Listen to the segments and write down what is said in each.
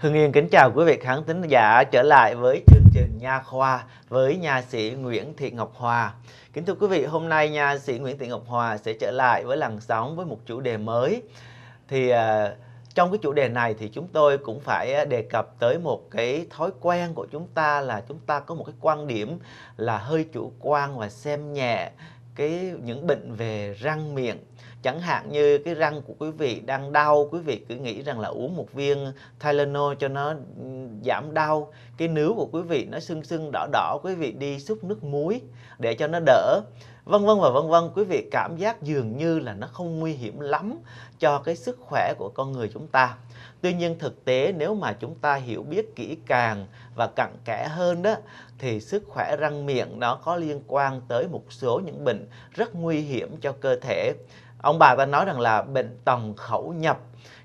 Hưng Yên kính chào quý vị khán thính giả trở lại với chương trình Nha Khoa với nhà sĩ Nguyễn Thị Ngọc Hòa. Kính thưa quý vị, hôm nay nhà sĩ Nguyễn Thị Ngọc Hòa sẽ trở lại với làn sóng với một chủ đề mới. Thì à, trong cái chủ đề này thì chúng tôi cũng phải à, đề cập tới một cái thói quen của chúng ta là chúng ta có một cái quan điểm là hơi chủ quan và xem nhẹ cái những bệnh về răng miệng chẳng hạn như cái răng của quý vị đang đau quý vị cứ nghĩ rằng là uống một viên Tylenol cho nó ừ, giảm đau cái nướu của quý vị nó sưng sưng đỏ đỏ quý vị đi xúc nước muối để cho nó đỡ vân vân và vân vân quý vị cảm giác dường như là nó không nguy hiểm lắm cho cái sức khỏe của con người chúng ta tuy nhiên thực tế nếu mà chúng ta hiểu biết kỹ càng và cặn kẽ hơn đó thì sức khỏe răng miệng nó có liên quan tới một số những bệnh rất nguy hiểm cho cơ thể ông bà ta nói rằng là bệnh tầng khẩu nhập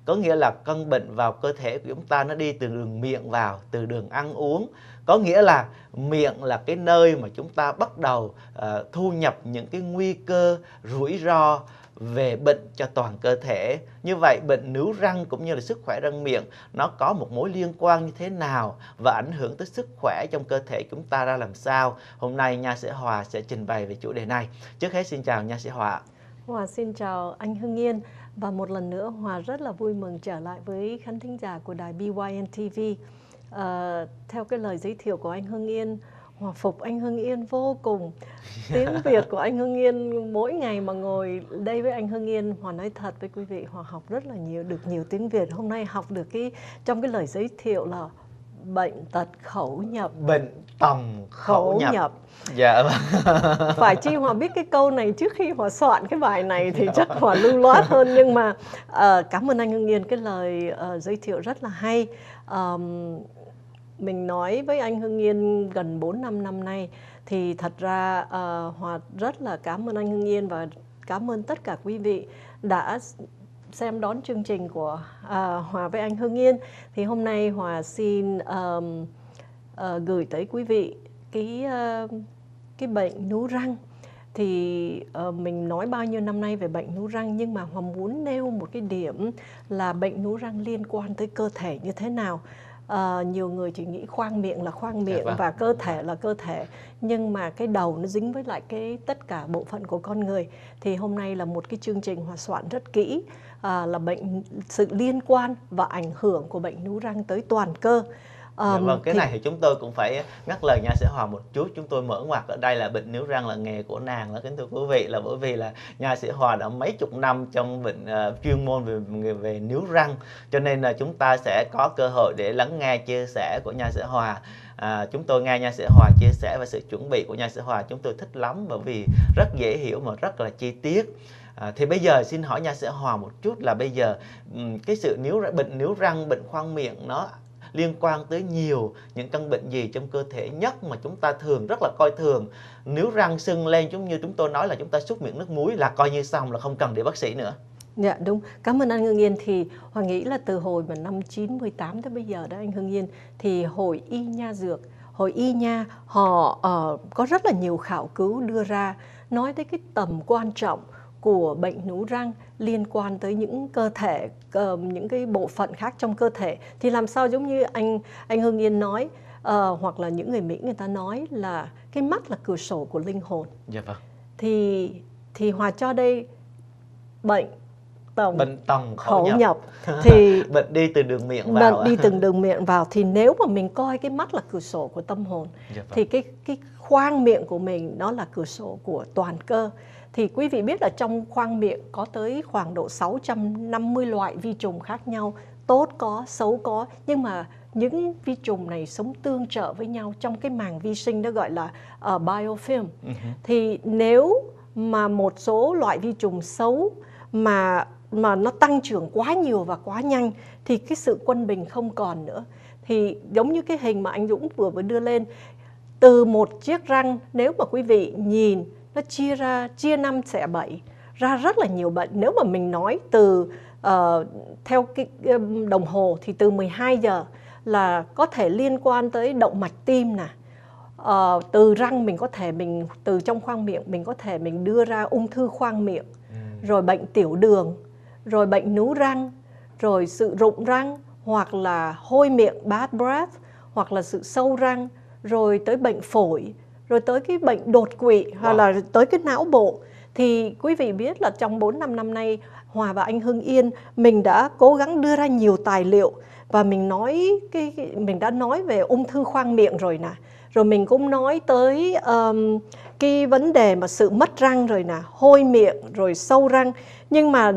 có nghĩa là căn bệnh vào cơ thể của chúng ta nó đi từ đường miệng vào từ đường ăn uống có nghĩa là miệng là cái nơi mà chúng ta bắt đầu uh, thu nhập những cái nguy cơ rủi ro về bệnh cho toàn cơ thể như vậy bệnh nướu răng cũng như là sức khỏe răng miệng nó có một mối liên quan như thế nào và ảnh hưởng tới sức khỏe trong cơ thể chúng ta ra làm sao hôm nay nha sĩ hòa sẽ trình bày về chủ đề này trước hết xin chào nha sĩ hòa hòa xin chào anh hưng yên và một lần nữa Hòa rất là vui mừng trở lại với khán thính giả của đài BYN TV. À, ờ, theo cái lời giới thiệu của anh Hưng Yên, Hòa phục anh Hưng Yên vô cùng. Tiếng Việt của anh Hưng Yên mỗi ngày mà ngồi đây với anh Hưng Yên, Hòa nói thật với quý vị, Hòa học rất là nhiều, được nhiều tiếng Việt. Hôm nay học được cái trong cái lời giới thiệu là bệnh tật khẩu nhập bệnh tòng khẩu, khẩu nhập, nhập. Dạ. phải chi họ biết cái câu này trước khi họ soạn cái bài này thì dạ. chắc họ lưu loát hơn nhưng mà uh, cảm ơn anh Hưng Yên cái lời uh, giới thiệu rất là hay. Um, mình nói với anh Hưng Yên gần 4 năm năm nay thì thật ra uh, Hòa rất là cảm ơn anh Hưng Yên và cảm ơn tất cả quý vị đã xem đón chương trình của à, Hòa với anh Hương Yên thì hôm nay Hòa xin um, uh, gửi tới quý vị cái uh, cái bệnh nú răng thì uh, mình nói bao nhiêu năm nay về bệnh nú răng nhưng mà Hòa muốn nêu một cái điểm là bệnh nú răng liên quan tới cơ thể như thế nào uh, nhiều người chỉ nghĩ khoang miệng là khoang dạ miệng vâng. và cơ thể là cơ thể nhưng mà cái đầu nó dính với lại cái tất cả bộ phận của con người thì hôm nay là một cái chương trình hòa soạn rất kỹ uh, là bệnh sự liên quan và ảnh hưởng của bệnh nú răng tới toàn cơ Um, dạ ờ, vâng, cái thì... này thì chúng tôi cũng phải ngắt lời nha sĩ Hòa một chút. Chúng tôi mở ngoặt ở đây là bệnh níu răng là nghề của nàng đó kính thưa quý vị là bởi vì là nha sĩ Hòa đã mấy chục năm trong bệnh uh, ờ, chuyên môn về về níu răng, cho nên là chúng ta sẽ có cơ hội để lắng nghe chia sẻ của nha sĩ Hòa à, chúng tôi nghe nha sĩ hòa chia sẻ về sự chuẩn bị của nha sĩ hòa chúng tôi thích lắm bởi vì rất dễ hiểu mà rất là chi tiết À, thì bây giờ xin hỏi nha sĩ hòa một chút là bây giờ cái sự níu bệnh níu răng bệnh khoang miệng nó liên quan tới nhiều những căn bệnh gì trong cơ thể nhất mà chúng ta thường rất là coi thường nếu răng sưng lên giống như chúng tôi nói là chúng ta súc miệng nước muối là coi như xong là không cần để bác sĩ nữa Dạ đúng, cảm ơn anh Hương Yên thì Hoàng nghĩ là từ hồi mà năm 98 tới bây giờ đó anh Hương Yên thì hội y nha dược hội y nha họ uh, có rất là nhiều khảo cứu đưa ra nói tới cái tầm quan trọng của bệnh nú răng liên quan tới những cơ thể ờ, những cái bộ phận khác trong cơ thể thì làm sao giống như anh anh Hưng Yên nói uh, hoặc là những người Mỹ người ta nói là cái mắt là cửa sổ của linh hồn. Dạ vâng. Thì thì hòa cho đây bệnh tổng bệnh tổng khẩu, khẩu nhập, nhập thì bệnh đi từ đường miệng vào bệnh đi từ đường miệng vào thì nếu mà mình coi cái mắt là cửa sổ của tâm hồn dạ vâng. thì cái cái khoang miệng của mình nó là cửa sổ của toàn cơ thì quý vị biết là trong khoang miệng có tới khoảng độ 650 loại vi trùng khác nhau, tốt có, xấu có, nhưng mà những vi trùng này sống tương trợ với nhau trong cái màng vi sinh đó gọi là uh, biofilm. Uh-huh. Thì nếu mà một số loại vi trùng xấu mà mà nó tăng trưởng quá nhiều và quá nhanh thì cái sự quân bình không còn nữa. Thì giống như cái hình mà anh Dũng vừa mới đưa lên, từ một chiếc răng nếu mà quý vị nhìn nó chia ra chia năm xẻ bảy ra rất là nhiều bệnh nếu mà mình nói từ uh, theo cái đồng hồ thì từ 12 giờ là có thể liên quan tới động mạch tim nè uh, từ răng mình có thể mình từ trong khoang miệng mình có thể mình đưa ra ung thư khoang miệng ừ. rồi bệnh tiểu đường rồi bệnh nú răng rồi sự rụng răng hoặc là hôi miệng bad breath hoặc là sự sâu răng rồi tới bệnh phổi rồi tới cái bệnh đột quỵ hoặc wow. là tới cái não bộ thì quý vị biết là trong 4 năm năm nay Hòa và anh Hưng Yên mình đã cố gắng đưa ra nhiều tài liệu và mình nói cái mình đã nói về ung thư khoang miệng rồi nè rồi mình cũng nói tới um, cái vấn đề mà sự mất răng rồi nè hôi miệng rồi sâu răng nhưng mà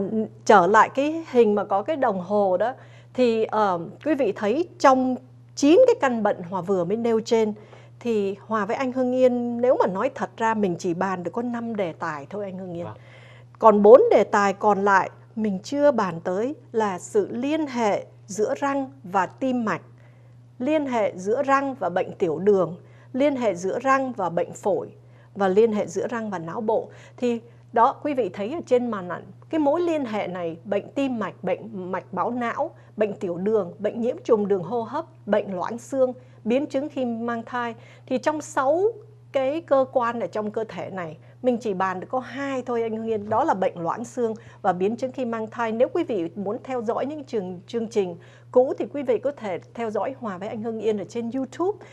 trở lại cái hình mà có cái đồng hồ đó thì uh, quý vị thấy trong chín cái căn bệnh hòa vừa mới nêu trên thì hòa với anh hưng yên nếu mà nói thật ra mình chỉ bàn được có 5 đề tài thôi anh hưng yên vâng. còn bốn đề tài còn lại mình chưa bàn tới là sự liên hệ giữa răng và tim mạch liên hệ giữa răng và bệnh tiểu đường liên hệ giữa răng và bệnh phổi và liên hệ giữa răng và não bộ thì đó quý vị thấy ở trên màn ảnh cái mối liên hệ này bệnh tim mạch bệnh mạch máu não bệnh tiểu đường bệnh nhiễm trùng đường hô hấp bệnh loãng xương biến chứng khi mang thai thì trong 6 cái cơ quan ở trong cơ thể này mình chỉ bàn được có hai thôi anh Hưng Yên đó là bệnh loãng xương và biến chứng khi mang thai nếu quý vị muốn theo dõi những trường chương trình cũ thì quý vị có thể theo dõi hòa với anh Hưng Yên ở trên YouTube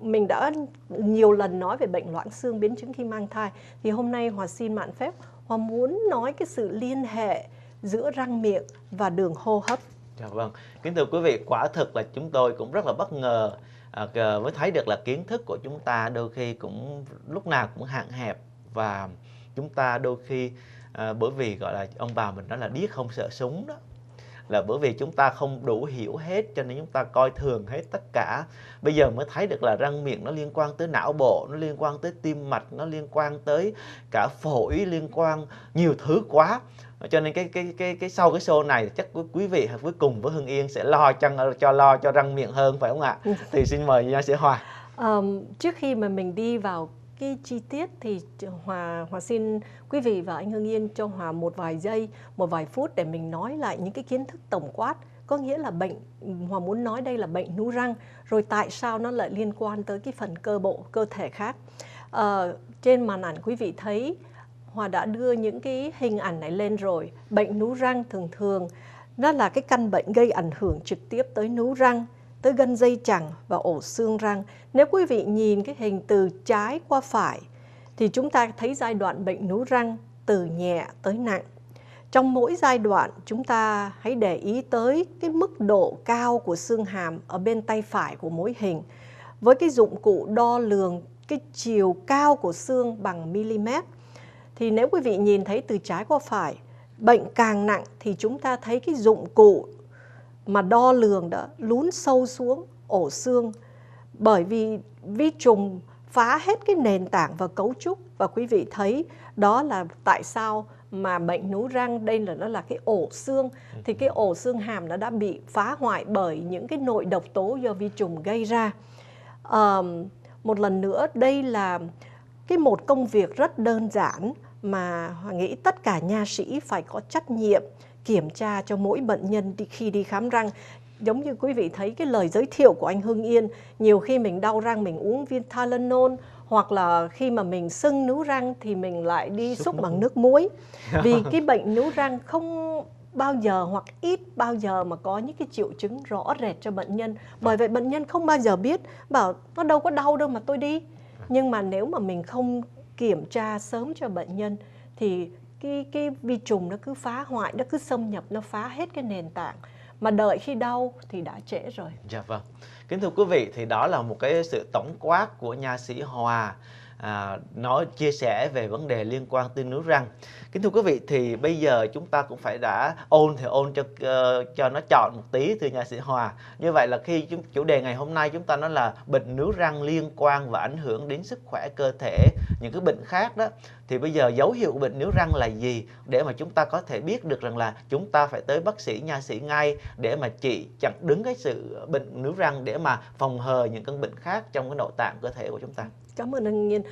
mình đã nhiều lần nói về bệnh loãng xương biến chứng khi mang thai thì hôm nay hòa xin mạn phép hòa muốn nói cái sự liên hệ giữa răng miệng và đường hô hấp. Dạ vâng, kính thưa quý vị, quả thực là chúng tôi cũng rất là bất ngờ à, mới thấy được là kiến thức của chúng ta đôi khi cũng lúc nào cũng hạn hẹp và chúng ta đôi khi ờ, bởi vì gọi là ông bà mình nói là điếc không sợ súng đó là bởi vì chúng ta không đủ hiểu hết cho nên chúng ta coi thường hết tất cả bây giờ mới thấy được là răng miệng nó liên quan tới não bộ nó liên quan tới tim mạch nó liên quan tới cả phổi liên quan nhiều thứ quá cho nên cái cái cái cái sau cái show này chắc quý vị cuối cùng với Hưng Yên sẽ lo cho cho lo cho răng miệng hơn phải không ạ? Ừ. Thì xin mời nha Sĩ Hòa. Um, trước khi mà mình đi vào cái chi tiết thì hòa hòa xin quý vị và anh hương Yên cho hòa một vài giây, một vài phút để mình nói lại những cái kiến thức tổng quát có nghĩa là bệnh hòa muốn nói đây là bệnh nú răng rồi tại sao nó lại liên quan tới cái phần cơ bộ cơ thể khác à, trên màn ảnh quý vị thấy hòa đã đưa những cái hình ảnh này lên rồi bệnh nú răng thường thường nó là cái căn bệnh gây ảnh hưởng trực tiếp tới nú răng tới gân dây chằng và ổ xương răng. Nếu quý vị nhìn cái hình từ trái qua phải thì chúng ta thấy giai đoạn bệnh nú răng từ nhẹ tới nặng. Trong mỗi giai đoạn chúng ta hãy để ý tới cái mức độ cao của xương hàm ở bên tay phải của mỗi hình. Với cái dụng cụ đo lường cái chiều cao của xương bằng mm thì nếu quý vị nhìn thấy từ trái qua phải bệnh càng nặng thì chúng ta thấy cái dụng cụ mà đo lường đã lún sâu xuống ổ xương bởi vì vi trùng phá hết cái nền tảng và cấu trúc và quý vị thấy đó là tại sao mà bệnh nú răng đây là nó là cái ổ xương thì cái ổ xương hàm nó đã bị phá hoại bởi những cái nội độc tố do vi trùng gây ra à, một lần nữa đây là cái một công việc rất đơn giản mà nghĩ tất cả nha sĩ phải có trách nhiệm kiểm tra cho mỗi bệnh nhân đi, khi đi khám răng giống như quý vị thấy cái lời giới thiệu của anh Hưng Yên nhiều khi mình đau răng mình uống viên Tylenol hoặc là khi mà mình sưng nướu răng thì mình lại đi xúc, xúc bằng nước muối vì cái bệnh nướu răng không bao giờ hoặc ít bao giờ mà có những cái triệu chứng rõ rệt cho bệnh nhân bởi vậy bệnh nhân không bao giờ biết bảo nó đâu có đau đâu mà tôi đi à. nhưng mà nếu mà mình không kiểm tra sớm cho bệnh nhân thì cái cái vi trùng nó cứ phá hoại nó cứ xâm nhập nó phá hết cái nền tảng mà đợi khi đau thì đã trễ rồi dạ vâng kính thưa quý vị thì đó là một cái sự tổng quát của nha sĩ hòa à, nói chia sẻ về vấn đề liên quan tới nướu răng kính thưa quý vị thì bây giờ chúng ta cũng phải đã ôn thì ôn cho uh, cho nó chọn một tí từ nha sĩ hòa như vậy là khi chúng, chủ đề ngày hôm nay chúng ta nói là bệnh nướu răng liên quan và ảnh hưởng đến sức khỏe cơ thể những cái bệnh khác đó thì bây giờ dấu hiệu của bệnh níu răng là gì để mà chúng ta có thể biết được rằng là chúng ta phải tới bác sĩ nha sĩ ngay để mà trị chặn đứng cái sự bệnh níu răng để mà phòng hờ những căn bệnh khác trong cái nội tạng cơ thể của chúng ta cảm ơn anh Nghiên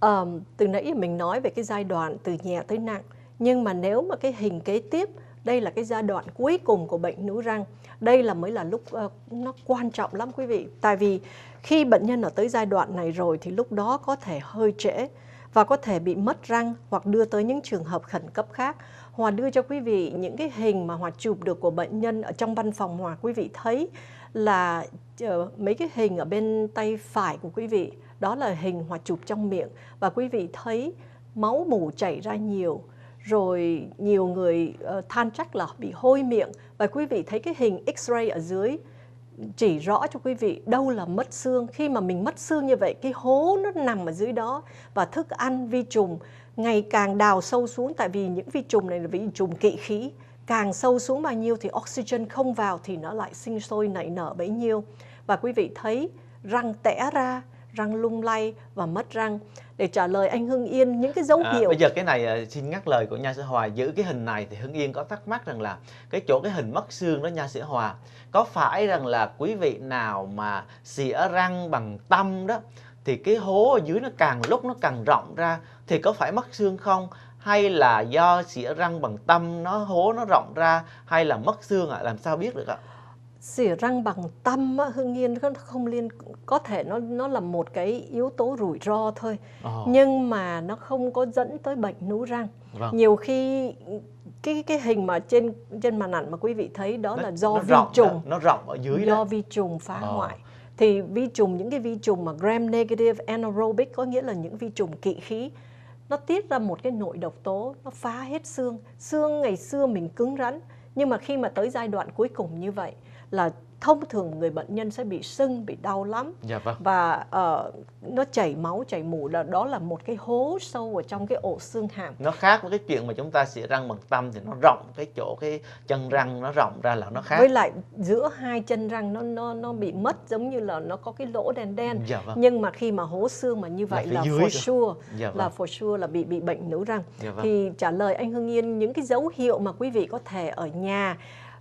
à, từ nãy mình nói về cái giai đoạn từ nhẹ tới nặng nhưng mà nếu mà cái hình kế tiếp đây là cái giai đoạn cuối cùng của bệnh nướu răng đây là mới là lúc uh, nó quan trọng lắm quý vị tại vì khi bệnh nhân ở tới giai đoạn này rồi thì lúc đó có thể hơi trễ và có thể bị mất răng hoặc đưa tới những trường hợp khẩn cấp khác. Hòa đưa cho quý vị những cái hình mà Hòa chụp được của bệnh nhân ở trong văn phòng Hòa quý vị thấy là ờ, mấy cái hình ở bên tay phải của quý vị đó là hình Hòa chụp trong miệng và quý vị thấy máu mủ chảy ra nhiều rồi nhiều người ờ, than trách là bị hôi miệng và quý vị thấy cái hình x-ray ở dưới chỉ rõ cho quý vị đâu là mất xương khi mà mình mất xương như vậy cái hố nó nằm ở dưới đó và thức ăn vi trùng ngày càng đào sâu xuống tại vì những vi trùng này là vi trùng kỵ khí càng sâu xuống bao nhiêu thì oxygen không vào thì nó lại sinh sôi nảy nở bấy nhiêu và quý vị thấy răng tẻ ra răng lung lay và mất răng để trả lời anh Hưng Yên những cái dấu à, hiệu. Bây giờ cái này à, xin ngắt lời của nha sĩ Hòa giữ cái hình này thì Hưng Yên có thắc mắc rằng là cái chỗ cái hình mất xương đó nha sĩ Hòa có phải rằng là quý vị nào mà xỉa răng bằng tâm đó thì cái hố ở dưới nó càng lúc nó càng rộng ra thì có phải mất xương không hay là do xỉa răng bằng tâm nó hố nó rộng ra hay là mất xương ạ à? làm sao biết được ạ? À? xỉa răng bằng tâm á, hưng yên không liên có thể nó nó là một cái yếu tố rủi ro thôi oh. nhưng mà nó không có dẫn tới bệnh nú răng vâng. nhiều khi cái cái hình mà trên trên màn ảnh mà quý vị thấy đó nó, là do vi rộng, trùng nó, nó rộng ở dưới do đấy. vi trùng phá oh. hoại thì vi trùng những cái vi trùng mà gram negative anaerobic có nghĩa là những vi trùng kỵ khí nó tiết ra một cái nội độc tố nó phá hết xương xương ngày xưa mình cứng rắn nhưng mà khi mà tới giai đoạn cuối cùng như vậy là thông thường người bệnh nhân sẽ bị sưng bị đau lắm dạ, vâng. và uh, nó chảy máu chảy mủ là đó là một cái hố sâu ở trong cái ổ xương hàm nó khác với cái chuyện mà chúng ta xỉa răng bằng tâm thì nó rộng cái chỗ cái chân răng nó rộng ra là nó khác với lại giữa hai chân răng nó nó nó bị mất giống như là nó có cái lỗ đen đen dạ, vâng. nhưng mà khi mà hố xương mà như vậy là, là for sure dạ, vâng. là for sure là bị bị bệnh nứu răng dạ, vâng. thì trả lời anh Hưng Yên những cái dấu hiệu mà quý vị có thể ở nhà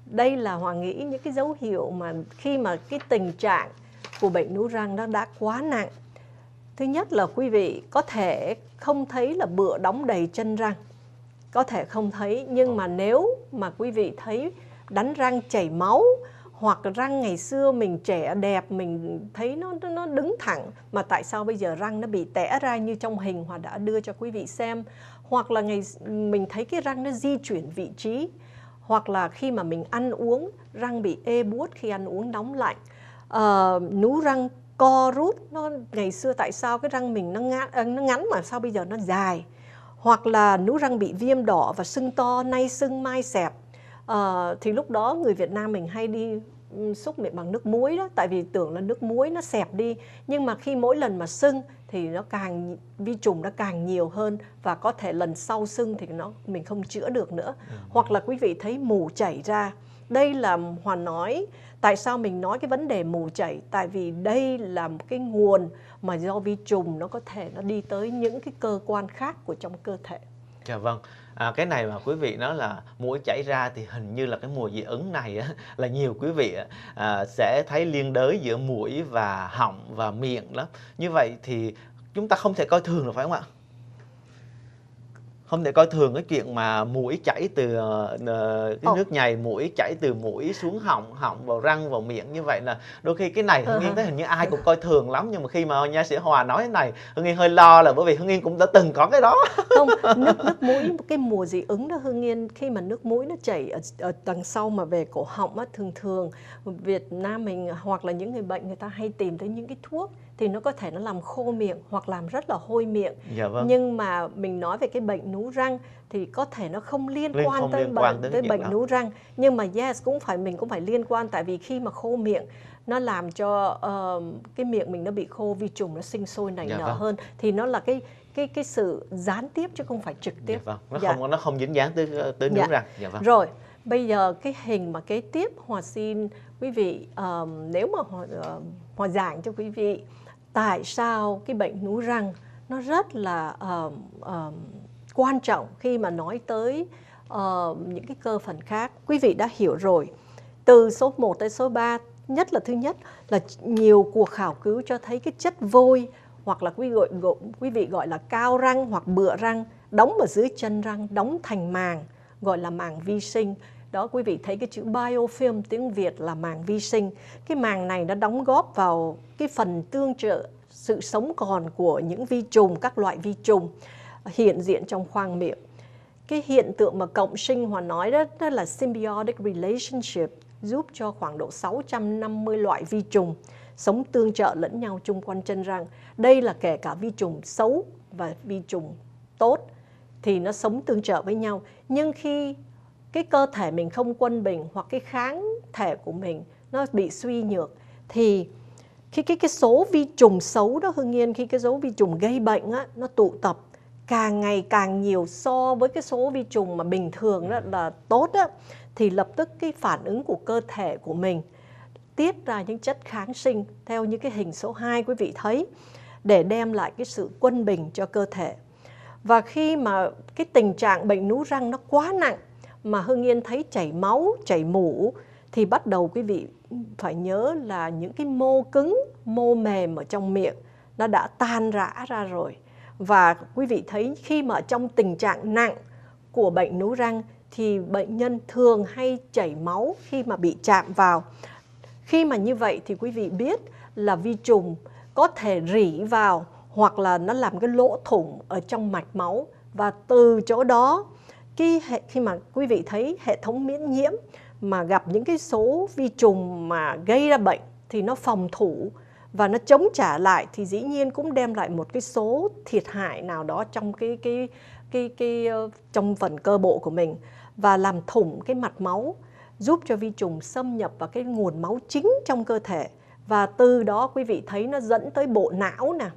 đây là hoàng nghĩ những cái dấu hiệu mà khi mà cái tình trạng của bệnh nú răng nó đã quá nặng thứ nhất là quý vị có thể không thấy là bựa đóng đầy chân răng có thể không thấy nhưng mà nếu mà quý vị thấy đánh răng chảy máu hoặc răng ngày xưa mình trẻ đẹp mình thấy nó nó đứng thẳng mà tại sao bây giờ răng nó bị tẻ ra như trong hình hòa đã đưa cho quý vị xem hoặc là ngày mình thấy cái răng nó di chuyển vị trí hoặc là khi mà mình ăn uống răng bị ê buốt khi ăn uống nóng lạnh uh, nú răng co rút nó ngày xưa tại sao cái răng mình nó ngắn, ờ, nó ngắn mà sao bây giờ nó dài hoặc là nú răng bị viêm đỏ và sưng to nay sưng mai xẹp uh, thì lúc đó người Việt Nam mình hay đi xúc miệng bằng nước muối đó tại vì tưởng là nước muối nó xẹp đi nhưng mà khi mỗi lần mà sưng thì nó càng vi trùng nó càng nhiều hơn và có thể lần sau sưng thì nó mình không chữa được nữa ừ. hoặc là quý vị thấy mù chảy ra đây là hòa nói tại sao mình nói cái vấn đề mù chảy tại vì đây là một cái nguồn mà do vi trùng nó có thể nó đi tới những cái cơ quan khác của trong cơ thể dạ vâng à, cái này mà quý vị nói là mũi chảy ra thì hình như là cái mùa dị ứng này á, là nhiều quý vị à, sẽ thấy liên đới giữa mũi và họng và miệng lắm như vậy thì chúng ta không thể coi thường được phải không ạ không thể coi thường cái chuyện mà mũi chảy từ uh, cái oh. nước nhầy mũi chảy từ mũi xuống họng họng vào răng vào miệng như vậy là đôi khi cái này hưng yên ờ. thấy hình như ai cũng coi thường lắm nhưng mà khi mà nha sĩ hòa nói cái này hưng yên hơi lo là bởi vì hưng yên cũng đã từng có cái đó không nước nước mũi cái mùa dị ứng đó hưng yên khi mà nước mũi nó chảy ở, ở đằng sau mà về cổ họng á thường thường việt nam mình hoặc là những người bệnh người ta hay tìm tới những cái thuốc thì nó có thể nó làm khô miệng hoặc làm rất là hôi miệng dạ, vâng. nhưng mà mình nói về cái bệnh nú răng thì có thể nó không liên, liên quan không tới liên bệnh quan tới, tới bệnh đó. nú răng nhưng mà yes cũng phải mình cũng phải liên quan tại vì khi mà khô miệng nó làm cho uh, cái miệng mình nó bị khô vi trùng nó sinh sôi nảy dạ, nở vâng. hơn thì nó là cái cái cái sự gián tiếp chứ không phải trực tiếp dạ, vâng. nó dạ. không nó không dính dáng tới ờ, tới nú dạ. răng dạ, vâng. rồi bây giờ cái hình mà kế tiếp hòa xin quý vị um, nếu mà hòa, uh, hòa giảng cho quý vị tại sao cái bệnh nú răng nó rất là uh, uh, quan trọng khi mà nói tới uh, những cái cơ phần khác. Quý vị đã hiểu rồi. Từ số 1 tới số 3, nhất là thứ nhất là nhiều cuộc khảo cứu cho thấy cái chất vôi hoặc là quý vị gọi, gọi, quý vị gọi là cao răng hoặc bựa răng đóng ở dưới chân răng, đóng thành màng gọi là màng vi sinh đó quý vị thấy cái chữ biofilm tiếng Việt là màng vi sinh cái màng này nó đóng góp vào cái phần tương trợ sự sống còn của những vi trùng các loại vi trùng hiện diện trong khoang miệng cái hiện tượng mà cộng sinh hòa nói đó, đó là symbiotic relationship giúp cho khoảng độ 650 loại vi trùng sống tương trợ lẫn nhau chung quanh chân răng. Đây là kể cả vi trùng xấu và vi trùng tốt thì nó sống tương trợ với nhau. Nhưng khi cái cơ thể mình không quân bình hoặc cái kháng thể của mình nó bị suy nhược thì khi cái cái số vi trùng xấu đó hương nhiên khi cái số vi trùng gây bệnh á, nó tụ tập càng ngày càng nhiều so với cái số vi trùng mà bình thường đó là tốt á, thì lập tức cái phản ứng của cơ thể của mình tiết ra những chất kháng sinh theo những cái hình số 2 quý vị thấy để đem lại cái sự quân bình cho cơ thể. Và khi mà cái tình trạng bệnh nú răng nó quá nặng mà Hưng Yên thấy chảy máu, chảy mũ thì bắt đầu quý vị phải nhớ là những cái mô cứng, mô mềm ở trong miệng nó đã tan rã ra rồi. Và quý vị thấy khi mà trong tình trạng nặng của bệnh nú răng thì bệnh nhân thường hay chảy máu khi mà bị chạm vào. Khi mà như vậy thì quý vị biết là vi trùng có thể rỉ vào hoặc là nó làm cái lỗ thủng ở trong mạch máu và từ chỗ đó khi hệ, khi mà quý vị thấy hệ thống miễn nhiễm mà gặp những cái số vi trùng mà gây ra bệnh thì nó phòng thủ và nó chống trả lại thì dĩ nhiên cũng đem lại một cái số thiệt hại nào đó trong cái cái cái cái, cái ờ, trong phần cơ bộ của mình và làm thủng cái mặt máu giúp cho vi trùng xâm nhập vào cái nguồn máu chính trong cơ thể và từ đó quý vị thấy nó dẫn tới bộ não nè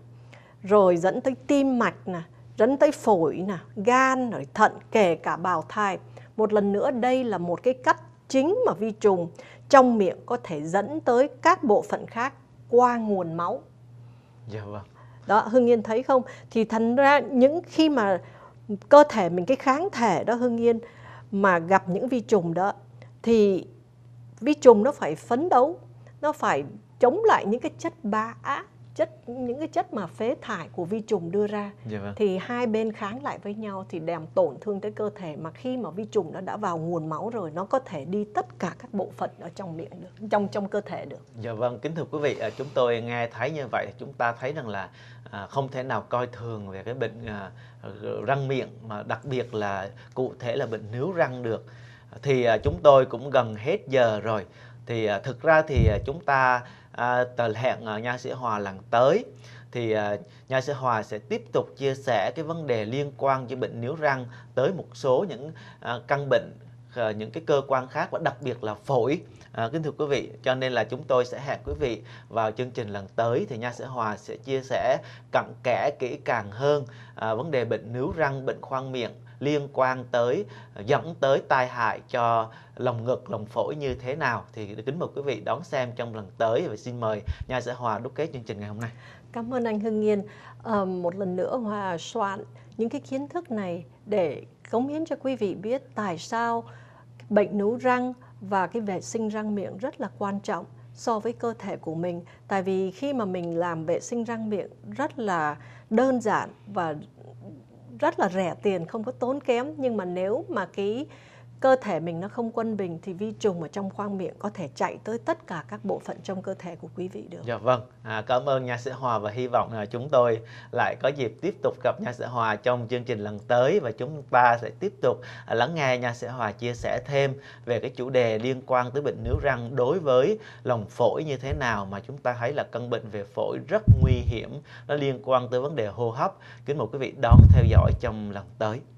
rồi dẫn tới tim mạch nè rấn tới phổi nè gan rồi thận kể cả bào thai một lần nữa đây là một cái cách chính mà vi trùng trong miệng có thể dẫn tới các bộ phận khác qua nguồn máu dạ vâng đó hưng yên thấy không thì thành ra những khi mà cơ thể mình cái kháng thể đó hưng yên mà gặp những vi trùng đó thì vi trùng nó phải phấn đấu nó phải chống lại những cái chất bá chất những cái chất mà phế thải của vi trùng đưa ra dạ vâng. thì hai bên kháng lại với nhau thì làm tổn thương tới cơ thể mà khi mà vi trùng nó đã vào nguồn máu rồi nó có thể đi tất cả các bộ phận ở trong miệng được trong trong cơ thể được. Dạ vâng, kính thưa quý vị, à, chúng tôi nghe thấy như vậy chúng ta thấy rằng là à, không thể nào coi thường về cái bệnh à, răng miệng mà đặc biệt là cụ thể là bệnh nướu răng được. Thì chúng tôi cũng gần hết giờ rồi. Thì thực ra thì chúng ta À, tờ hẹn ở à, nha sĩ Hòa lần tới thì à, nha sĩ Hòa sẽ tiếp tục chia sẻ cái vấn đề liên quan với bệnh níu răng tới một số những à, căn bệnh à, những cái cơ quan khác và đặc biệt là phổi à, kính thưa quý vị cho nên là chúng tôi sẽ hẹn quý vị vào chương trình lần tới thì nha sĩ Hòa sẽ chia sẻ cặn kẽ kỹ càng hơn à, vấn đề bệnh níu răng bệnh khoang miệng liên quan tới ờ, dẫn tới tai hại cho lồng ngực lồng phổi như thế nào thì kính mời quý vị đón xem trong lần tới và xin mời nhà sĩ dạ hòa đúc kết chương trình ngày hôm nay cảm ơn anh hưng nghiên à, một lần nữa hòa soạn những cái kiến thức này để cống hiến cho quý vị biết tại sao bệnh nú răng và cái vệ sinh răng miệng rất là quan trọng so với cơ thể của mình tại vì khi mà mình làm vệ sinh răng miệng rất là đơn giản và rất là rẻ tiền không có tốn kém nhưng mà nếu mà cái cơ thể mình nó không quân bình thì vi trùng ở trong khoang miệng có thể chạy tới tất cả các bộ phận trong cơ thể của quý vị được. Dạ vâng, à, cảm ơn nhà sĩ Hòa và hy vọng là chúng tôi lại có dịp tiếp tục gặp nhà sĩ Hòa trong chương trình lần tới và chúng ta sẽ tiếp tục à, lắng nghe nhà sĩ Hòa chia sẻ thêm về cái chủ đề liên quan tới bệnh nướu răng đối với lòng phổi như thế nào mà chúng ta thấy là căn bệnh về phổi rất nguy hiểm nó liên quan tới vấn đề hô hấp. Kính mời quý vị đón theo dõi trong lần tới.